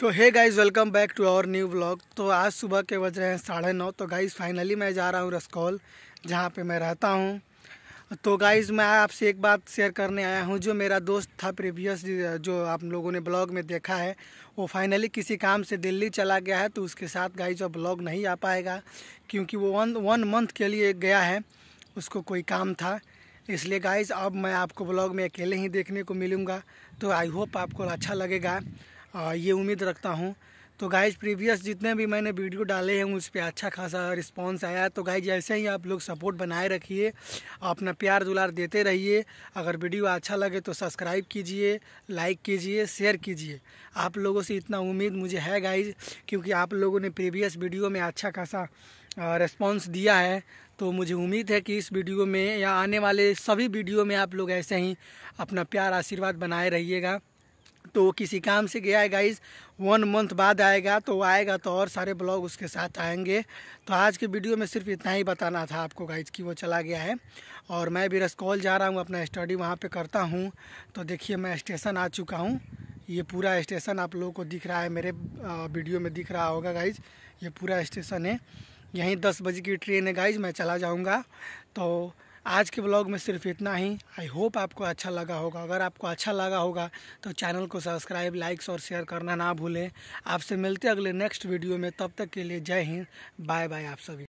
तो hey guys welcome back to our new blog तो आज सुबह के बज रहे हैं साढ़े नौ तो गाइस फाइनली मैं जा रहा हूँ रसकौल जहाँ पे मैं रहता हूँ तो गाइस मैं आपसे एक बात शेयर करने आया हूँ जो मेरा दोस्त था प्रीवियस जो आप लोगों ने ब्लॉग में देखा है वो फाइनली किसी काम से दिल्ली चला गया है तो उसके साथ गाइज अब ब्लॉग नहीं आ पाएगा क्योंकि वो वन वन मंथ के लिए गया है उसको कोई काम था इसलिए गाइज अब मैं आपको ब्लॉग में अकेले ही देखने को मिलूँगा तो आई होप आपको अच्छा लगेगा ये उम्मीद रखता हूँ तो गाइज प्रीवियस जितने भी मैंने वीडियो डाले हैं उस पर अच्छा खासा रिस्पांस आया तो गाइज ऐसे ही आप लोग सपोर्ट बनाए रखिए अपना प्यार दुलार देते रहिए अगर वीडियो अच्छा लगे तो सब्सक्राइब कीजिए लाइक कीजिए शेयर कीजिए आप लोगों से इतना उम्मीद मुझे है गाइज क्योंकि आप लोगों ने प्रीवियस वीडियो में अच्छा खासा रिस्पॉन्स दिया है तो मुझे उम्मीद है कि इस वीडियो में या आने वाले सभी वीडियो में आप लोग ऐसे ही अपना प्यार आशीर्वाद बनाए रहिएगा तो वो किसी काम से गया है गाइज वन मंथ बाद आएगा तो आएगा तो और सारे ब्लॉग उसके साथ आएंगे तो आज के वीडियो में सिर्फ इतना ही बताना था आपको गाइज कि वो चला गया है और मैं भी रसकॉल जा रहा हूँ अपना स्टडी वहाँ पे करता हूँ तो देखिए मैं स्टेशन आ चुका हूँ ये पूरा स्टेशन आप लोगों को दिख रहा है मेरे वीडियो में दिख रहा होगा गाइज ये पूरा स्टेशन है यहीं दस बजे की ट्रेन है गाइज मैं चला जाऊँगा तो आज के ब्लॉग में सिर्फ इतना ही आई होप आपको अच्छा लगा होगा अगर आपको अच्छा लगा होगा तो चैनल को सब्सक्राइब लाइक्स और शेयर करना ना भूलें आपसे मिलते अगले नेक्स्ट वीडियो में तब तक के लिए जय हिंद बाय बाय आप सभी